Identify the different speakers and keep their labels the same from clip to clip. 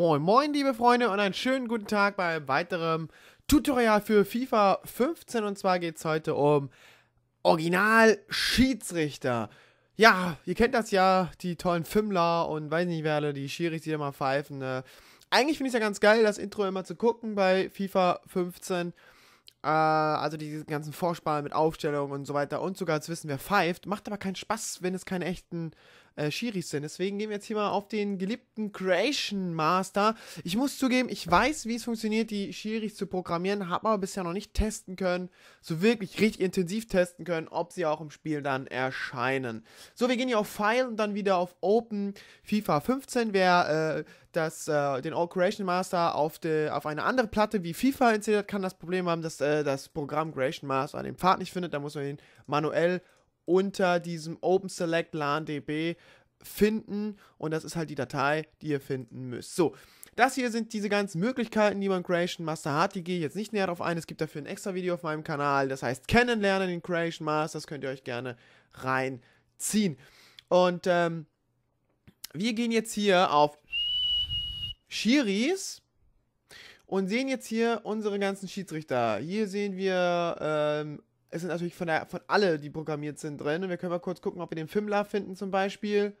Speaker 1: Moin, moin, liebe Freunde, und einen schönen guten Tag bei einem weiteren Tutorial für FIFA 15. Und zwar geht es heute um Original-Schiedsrichter. Ja, ihr kennt das ja, die tollen Fimmler und weiß nicht wer alle, die Schiris, die immer pfeifen. Ne? Eigentlich finde ich es ja ganz geil, das Intro immer zu gucken bei FIFA 15. Äh, also diese ganzen Vorspann mit Aufstellungen und so weiter und sogar zu wissen, wer pfeift. Macht aber keinen Spaß, wenn es keinen echten äh, Schiris sind. Deswegen gehen wir jetzt hier mal auf den geliebten Creation Master. Ich muss zugeben, ich weiß, wie es funktioniert, die Schiris zu programmieren, habe aber bisher noch nicht testen können, so wirklich richtig intensiv testen können, ob sie auch im Spiel dann erscheinen. So, wir gehen hier auf File und dann wieder auf Open FIFA 15. Wer äh, das, äh, den Old Creation Master auf, de, auf eine andere Platte wie FIFA installiert, kann das Problem haben, dass äh, das Programm Creation Master an dem Pfad nicht findet. Da muss man ihn manuell unter diesem OpenSelect LANDB finden und das ist halt die Datei, die ihr finden müsst. So, das hier sind diese ganzen Möglichkeiten, die man Creation Master hat. Die gehe ich jetzt nicht näher drauf ein. Es gibt dafür ein extra Video auf meinem Kanal. Das heißt, kennenlernen den Creation Master. Das könnt ihr euch gerne reinziehen. Und ähm, wir gehen jetzt hier auf Schiris und sehen jetzt hier unsere ganzen Schiedsrichter. Hier sehen wir ähm, es sind natürlich von, der, von alle, die programmiert sind, drin. Und wir können mal kurz gucken, ob wir den Fimla finden zum Beispiel.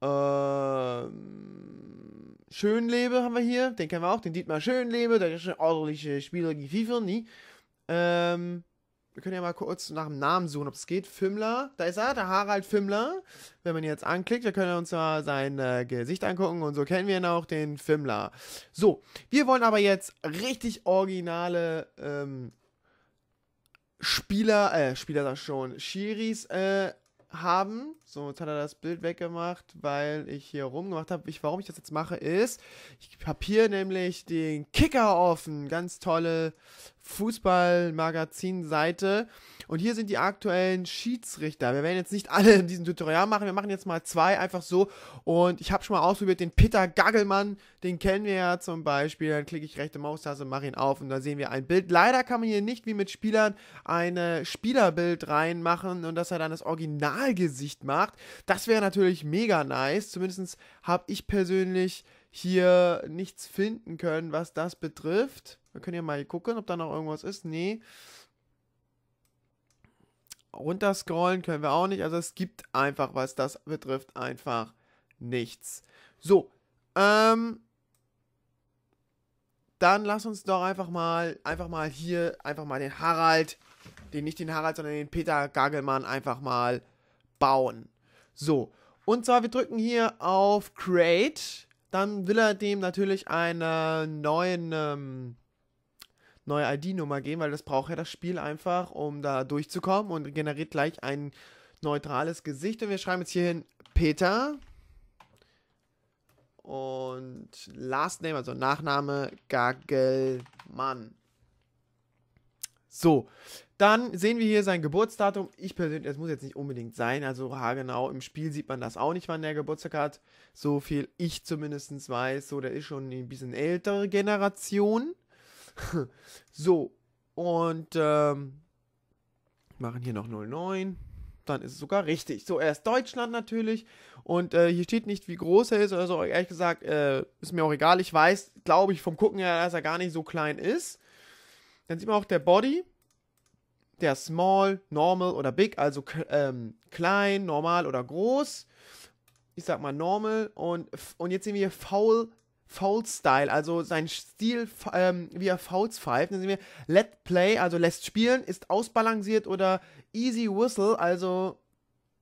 Speaker 1: Ähm, Schönlebe haben wir hier, den kennen wir auch, den Dietmar Schönlebe, der ist ein ordentlicher Spieler, die FIFA nie. Ähm, wir können ja mal kurz nach dem Namen suchen, ob es geht. Fimmler, da ist er, der Harald Fimmler. Wenn man ihn jetzt anklickt, wir können uns mal sein äh, Gesicht angucken und so kennen wir ihn auch, den Fimmler. So, wir wollen aber jetzt richtig originale ähm, Spieler, äh, Spieler sag schon, Schiris äh, haben. So, jetzt hat er das Bild weggemacht, weil ich hier rumgemacht habe. Ich, warum ich das jetzt mache, ist, ich habe hier nämlich den Kicker offen. Ganz tolle Fußballmagazin-Seite. Und hier sind die aktuellen Schiedsrichter. Wir werden jetzt nicht alle in diesem Tutorial machen. Wir machen jetzt mal zwei einfach so. Und ich habe schon mal ausprobiert den Peter Gaggelmann. Den kennen wir ja zum Beispiel. Dann klicke ich rechte Maustaste, mache ihn auf und da sehen wir ein Bild. Leider kann man hier nicht wie mit Spielern ein Spielerbild reinmachen und dass er dann das Originalgesicht macht. Das wäre natürlich mega nice. Zumindest habe ich persönlich hier nichts finden können, was das betrifft. Wir können ja mal gucken, ob da noch irgendwas ist. Nee. Runterscrollen können wir auch nicht. Also es gibt einfach, was das betrifft, einfach nichts. So, ähm, dann lass uns doch einfach mal, einfach mal hier, einfach mal den Harald, den nicht den Harald, sondern den Peter Gagelmann einfach mal bauen. So, und zwar, wir drücken hier auf Create. Dann will er dem natürlich einen neuen, ähm, neue ID-Nummer geben, weil das braucht ja das Spiel einfach, um da durchzukommen und generiert gleich ein neutrales Gesicht. Und wir schreiben jetzt hier hin Peter und Last Name, also Nachname Gagelmann. So, dann sehen wir hier sein Geburtsdatum. Ich persönlich, das muss jetzt nicht unbedingt sein, also genau, Im Spiel sieht man das auch nicht, wann der Geburtstag hat. So viel ich zumindest weiß, so der ist schon ein bisschen ältere Generation. so, und ähm, machen hier noch 09. Dann ist es sogar richtig. So, er ist Deutschland natürlich. Und äh, hier steht nicht, wie groß er ist. Also ehrlich gesagt, äh, ist mir auch egal. Ich weiß, glaube ich, vom Gucken her, dass er gar nicht so klein ist. Dann sieht man auch der Body. Der Small, Normal oder Big. Also ähm, klein, normal oder groß. Ich sag mal Normal. Und, und jetzt sehen wir hier Foul Foul-Style, also sein Stil, ähm, wie er Fouls pfeift. Dann sehen wir, let play, also lässt spielen, ist ausbalanciert oder easy whistle, also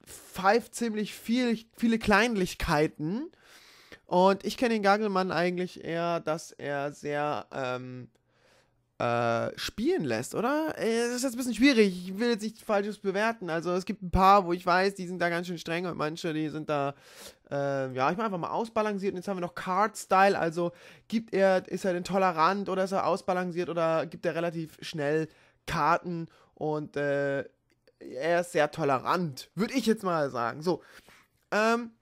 Speaker 1: pfeift ziemlich viel, viele Kleinlichkeiten. Und ich kenne den Gagelmann eigentlich eher, dass er sehr ähm, äh, spielen lässt, oder? Es äh, ist jetzt ein bisschen schwierig. Ich will jetzt nicht Falsches bewerten. Also es gibt ein paar, wo ich weiß, die sind da ganz schön streng und manche, die sind da, äh, ja, ich meine einfach mal ausbalanciert. Und jetzt haben wir noch Card-Style. Also gibt er, ist er denn tolerant oder ist er ausbalanciert oder gibt er relativ schnell Karten und äh, er ist sehr tolerant, würde ich jetzt mal sagen. So. Ähm,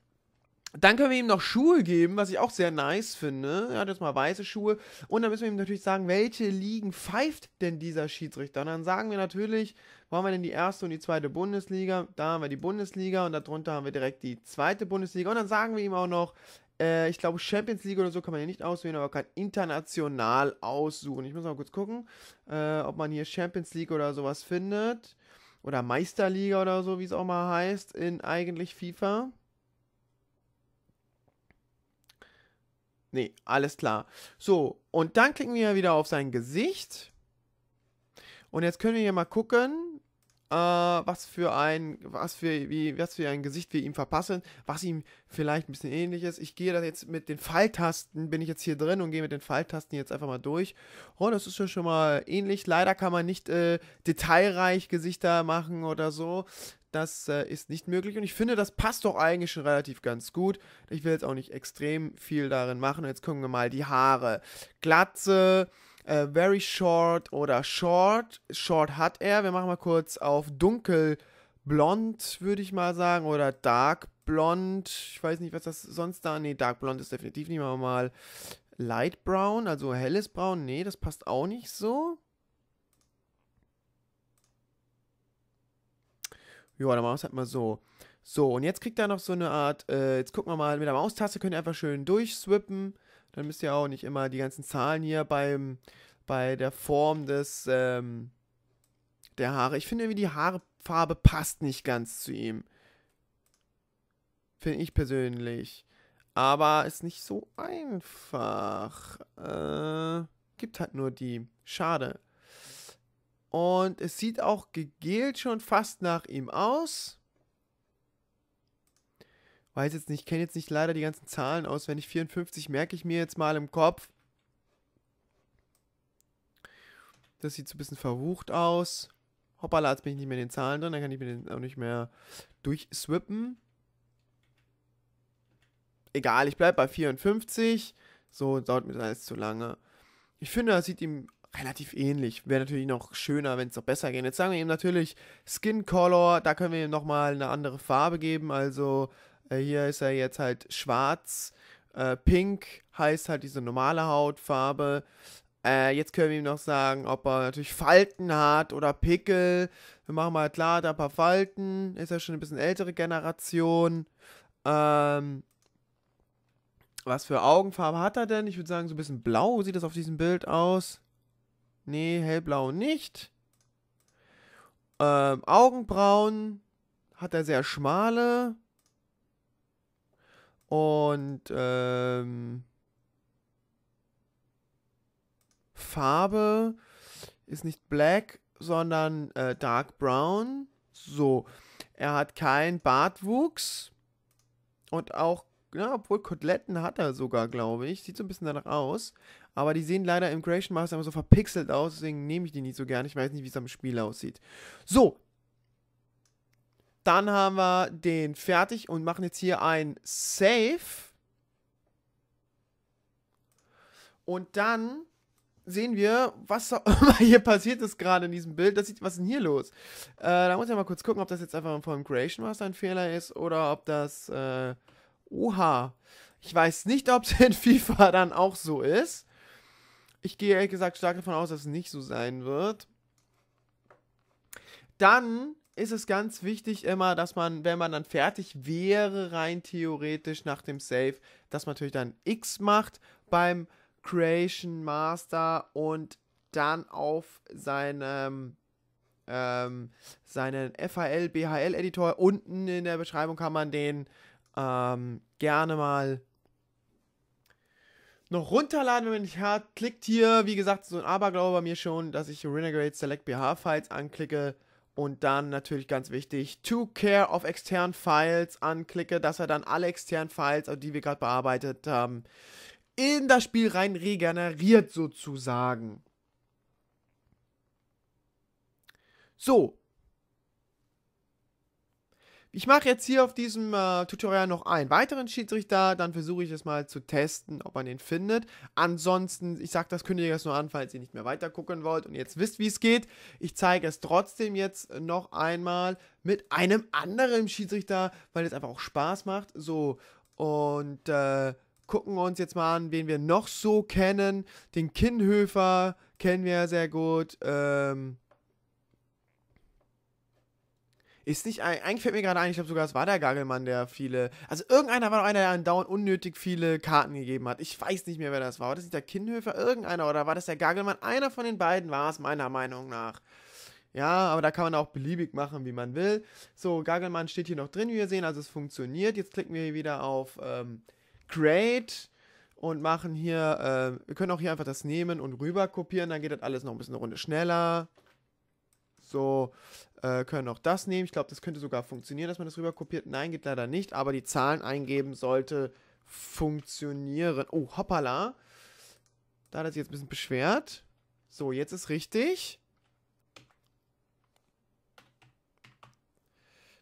Speaker 1: dann können wir ihm noch Schuhe geben, was ich auch sehr nice finde. Er hat jetzt mal weiße Schuhe. Und dann müssen wir ihm natürlich sagen, welche Ligen pfeift denn dieser Schiedsrichter? Und dann sagen wir natürlich, wo haben wir denn die erste und die zweite Bundesliga? Da haben wir die Bundesliga und darunter haben wir direkt die zweite Bundesliga. Und dann sagen wir ihm auch noch, äh, ich glaube Champions League oder so kann man hier nicht auswählen, aber kann international aussuchen. Ich muss mal kurz gucken, äh, ob man hier Champions League oder sowas findet. Oder Meisterliga oder so, wie es auch mal heißt, in eigentlich FIFA. Nee, alles klar. So, und dann klicken wir wieder auf sein Gesicht. Und jetzt können wir hier mal gucken, äh, was für ein, was für, wie, was für ein Gesicht wir ihm verpassen, was ihm vielleicht ein bisschen ähnlich ist. Ich gehe da jetzt mit den Falltasten, bin ich jetzt hier drin und gehe mit den Falltasten jetzt einfach mal durch. Oh, das ist ja schon mal ähnlich. Leider kann man nicht äh, detailreich Gesichter machen oder so. Das äh, ist nicht möglich und ich finde, das passt doch eigentlich schon relativ ganz gut. Ich will jetzt auch nicht extrem viel darin machen. Jetzt gucken wir mal die Haare. Glatze, äh, very short oder short. Short hat er. Wir machen mal kurz auf dunkelblond, würde ich mal sagen, oder dark blond. Ich weiß nicht, was das sonst da. Ne, dark blond ist definitiv nicht. wir mal light brown, also helles Braun. Ne, das passt auch nicht so. Ja, dann machen wir es halt mal so. So, und jetzt kriegt er noch so eine Art, äh, jetzt gucken wir mal, mit der Maustaste könnt ihr einfach schön durchswippen. Dann müsst ihr auch nicht immer die ganzen Zahlen hier beim, bei der Form des, ähm, der Haare. Ich finde irgendwie die Haarfarbe passt nicht ganz zu ihm. Finde ich persönlich. Aber ist nicht so einfach. Äh, gibt halt nur die. Schade. Und es sieht auch gegelt schon fast nach ihm aus. Weiß jetzt nicht, kenne jetzt nicht leider die ganzen Zahlen aus. Wenn ich 54 merke ich mir jetzt mal im Kopf. Das sieht so ein bisschen verwucht aus. Hoppala, jetzt bin ich nicht mehr in den Zahlen drin, dann kann ich mir den auch nicht mehr durchswippen. Egal, ich bleibe bei 54. So dauert mir das alles zu lange. Ich finde, das sieht ihm relativ ähnlich. Wäre natürlich noch schöner, wenn es noch besser geht. Jetzt sagen wir ihm natürlich Skin Color, da können wir ihm nochmal eine andere Farbe geben. Also äh, hier ist er jetzt halt schwarz. Äh, pink heißt halt diese normale Hautfarbe. Äh, jetzt können wir ihm noch sagen, ob er natürlich Falten hat oder Pickel. Wir machen mal klar, da ein paar Falten. Ist ja schon ein bisschen ältere Generation. Ähm, was für Augenfarbe hat er denn? Ich würde sagen, so ein bisschen blau sieht das auf diesem Bild aus. Nee, hellblau nicht. Ähm, Augenbrauen hat er sehr schmale. Und ähm, Farbe ist nicht black, sondern äh, dark brown. So, er hat keinen Bartwuchs. Und auch, ja, obwohl Koteletten hat er sogar, glaube ich. Sieht so ein bisschen danach aus aber die sehen leider im Creation Master immer so verpixelt aus, deswegen nehme ich die nicht so gern. Ich weiß nicht, wie es am Spiel aussieht. So. Dann haben wir den fertig und machen jetzt hier ein Save. Und dann sehen wir, was hier passiert ist gerade in diesem Bild. Das sieht, was ist denn hier los? Äh, da muss ich mal kurz gucken, ob das jetzt einfach vom Creation Master ein Fehler ist oder ob das. Äh, oha. Ich weiß nicht, ob es in FIFA dann auch so ist. Ich gehe ehrlich gesagt stark davon aus, dass es nicht so sein wird. Dann ist es ganz wichtig immer, dass man, wenn man dann fertig wäre, rein theoretisch nach dem Save, dass man natürlich dann X macht beim Creation Master und dann auf seinem ähm, seinen FAL BHL Editor unten in der Beschreibung kann man den ähm, gerne mal noch runterladen, wenn man nicht hat. Klickt hier, wie gesagt, so ein Aberglaube bei mir schon, dass ich Renegade Select BH Files anklicke und dann natürlich ganz wichtig, To Care of Extern Files anklicke, dass er dann alle externen Files, also die wir gerade bearbeitet haben, in das Spiel rein regeneriert sozusagen. So, ich mache jetzt hier auf diesem äh, Tutorial noch einen weiteren Schiedsrichter, dann versuche ich es mal zu testen, ob man den findet. Ansonsten, ich sage das kündige jetzt nur an, falls ihr nicht mehr weiter gucken wollt und jetzt wisst, wie es geht. Ich zeige es trotzdem jetzt äh, noch einmal mit einem anderen Schiedsrichter, weil es einfach auch Spaß macht. So, und äh, gucken uns jetzt mal an, wen wir noch so kennen. Den Kinnhöfer kennen wir ja sehr gut. Ähm, ist nicht, eigentlich fällt mir gerade ein, ich glaube sogar, es war der Gagelmann, der viele, also irgendeiner war noch einer, der andauernd unnötig viele Karten gegeben hat. Ich weiß nicht mehr, wer das war. War das nicht der Kinnhöfer? Irgendeiner oder war das der Gagelmann? Einer von den beiden war es, meiner Meinung nach. Ja, aber da kann man auch beliebig machen, wie man will. So, Gagelmann steht hier noch drin, wie wir sehen, also es funktioniert. Jetzt klicken wir hier wieder auf ähm, Create und machen hier, äh, wir können auch hier einfach das nehmen und rüber kopieren, dann geht das alles noch ein bisschen eine Runde schneller so äh, können auch das nehmen. Ich glaube, das könnte sogar funktionieren, dass man das rüber kopiert. Nein, geht leider nicht, aber die Zahlen eingeben sollte funktionieren. Oh, hoppala. Da hat er sich jetzt ein bisschen beschwert. So, jetzt ist richtig.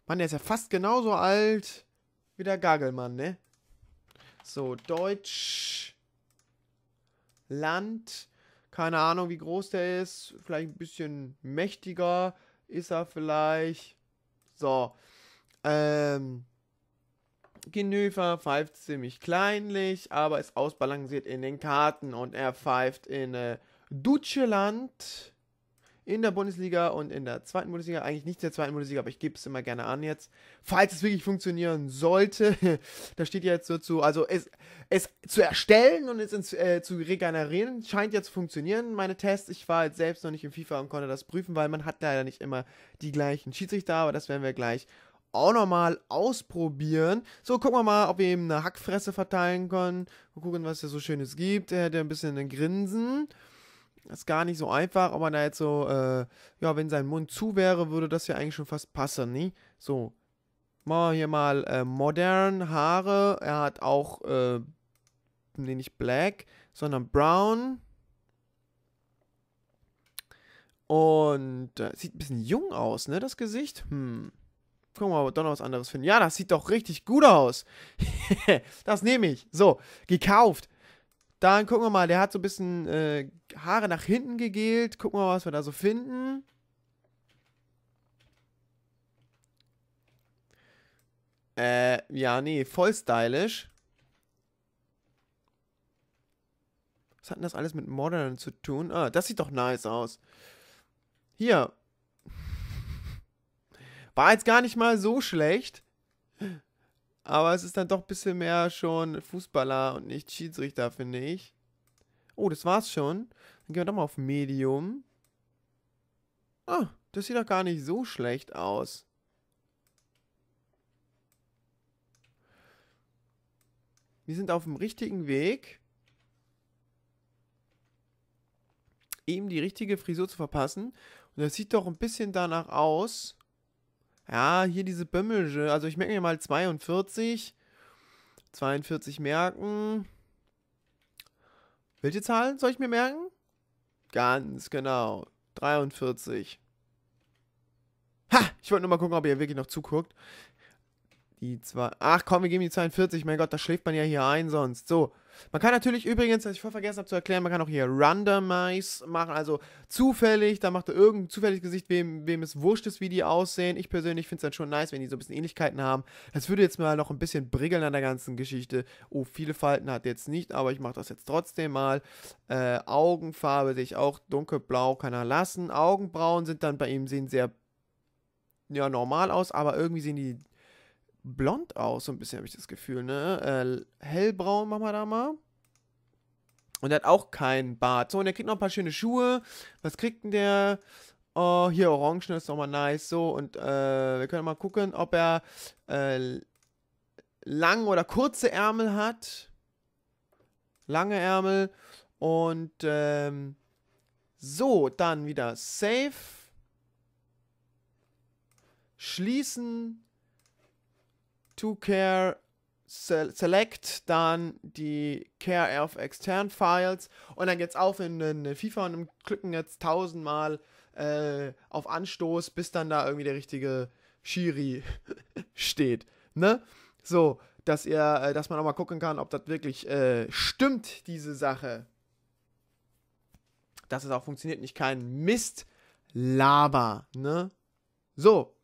Speaker 1: Mann, der ist ja fast genauso alt wie der Gagelmann, ne? So, Deutsch. Land. Keine Ahnung, wie groß der ist. Vielleicht ein bisschen mächtiger ist er vielleicht. So. Ähm. Genüfer pfeift ziemlich kleinlich, aber ist ausbalanciert in den Karten und er pfeift in äh, Dutscheland in der Bundesliga und in der zweiten Bundesliga, eigentlich nicht in der zweiten Bundesliga, aber ich gebe es immer gerne an jetzt, falls es wirklich funktionieren sollte, da steht ja jetzt so zu, also es, es zu erstellen und es ins, äh, zu regenerieren, scheint ja zu funktionieren, meine Tests, ich war jetzt selbst noch nicht im FIFA und konnte das prüfen, weil man hat leider nicht immer die gleichen Schiedsrichter, aber das werden wir gleich auch nochmal ausprobieren. So, gucken wir mal, ob wir eben eine Hackfresse verteilen können. Mal gucken, was es so Schönes gibt. Er ja ein bisschen ein Grinsen ist gar nicht so einfach, ob man da jetzt so, äh, ja, wenn sein Mund zu wäre, würde das ja eigentlich schon fast passen, ne? So, machen wir hier mal äh, modern Haare. Er hat auch, äh, nee, nicht black, sondern brown. Und äh, sieht ein bisschen jung aus, ne, das Gesicht? Hm. Gucken wir mal, ob wir doch noch was anderes finden. Ja, das sieht doch richtig gut aus. das nehme ich. So, gekauft. Dann gucken wir mal, der hat so ein bisschen äh, Haare nach hinten gegelt. Gucken wir mal, was wir da so finden. Äh, ja, nee, voll stylisch. Was hat denn das alles mit Modern zu tun? Ah, das sieht doch nice aus. Hier. War jetzt gar nicht mal so schlecht. Aber es ist dann doch ein bisschen mehr schon Fußballer und nicht Schiedsrichter, finde ich. Oh, das war's schon. Dann gehen wir doch mal auf Medium. Ah, das sieht doch gar nicht so schlecht aus. Wir sind auf dem richtigen Weg. Eben die richtige Frisur zu verpassen. Und das sieht doch ein bisschen danach aus, ja, hier diese Bömmelische, also ich merke mir mal 42, 42 merken. Welche Zahl soll ich mir merken? Ganz genau, 43. Ha, ich wollte nur mal gucken, ob ihr wirklich noch zuguckt. Die zwei, ach komm, wir geben die 42, mein Gott, da schläft man ja hier ein sonst. So, man kann natürlich übrigens, was ich voll vergessen habe zu erklären, man kann auch hier Randomize machen, also zufällig, da macht er irgendein zufälliges Gesicht, wem, wem es wurscht ist, wie die aussehen. Ich persönlich finde es dann schon nice, wenn die so ein bisschen Ähnlichkeiten haben. Das würde jetzt mal noch ein bisschen briggeln an der ganzen Geschichte. Oh, viele Falten hat jetzt nicht, aber ich mache das jetzt trotzdem mal. Äh, Augenfarbe sehe ich auch dunkelblau, kann er lassen. Augenbrauen sind dann bei ihm, sehen sehr ja, normal aus, aber irgendwie sehen die blond aus, so ein bisschen habe ich das Gefühl, ne? Äh, hellbraun machen wir da mal. Und er hat auch keinen Bart. So, und er kriegt noch ein paar schöne Schuhe. Was kriegt denn der? Oh, hier orange ist nochmal nice. So, und äh, wir können mal gucken, ob er äh, lang oder kurze Ärmel hat. Lange Ärmel. Und ähm, so, dann wieder Safe. Schließen to-care Select, dann die Care of Extern Files und dann geht's auf in eine FIFA und klicken jetzt tausendmal äh, auf Anstoß, bis dann da irgendwie der richtige Schiri steht. Ne? So, dass ihr, äh, dass man auch mal gucken kann, ob das wirklich äh, stimmt, diese Sache. Dass es auch funktioniert, nicht kein Mist laber, ne? So.